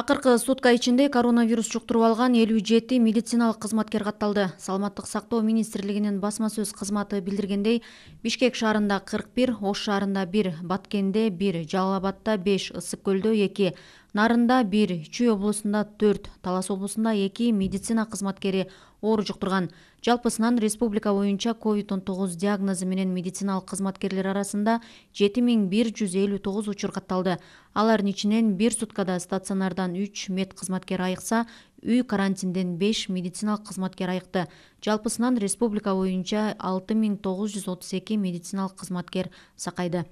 Ақырқы сутка ічінде коронавирус жұқтыру алған 57 медициналық қызматкер қатталды. Салматтық сақтау басма басмасөз қызматы білдіргендей, бішкек шарында 41, Ош шарында 1, баткенде 1, жалабатта 5, ысып көлді 2, нарында бир чүй облусунда төрт талас облусунда эки медицина кызматкери оору жуктурган жалпысынан республика боюнча ковид он тогуз диагнозу менен медициналык кызматкерлер арасында жети миң бир жүз элүү тогуз учур катталды алардын ичинен бир суткада стационардан үч мед кызматкер айыкса үй карантинден беш медициналык кызматкер айыкты жалпысынан республика боюнча алты миң тогуз жүз отуз эки медициналык кызматкер сакайды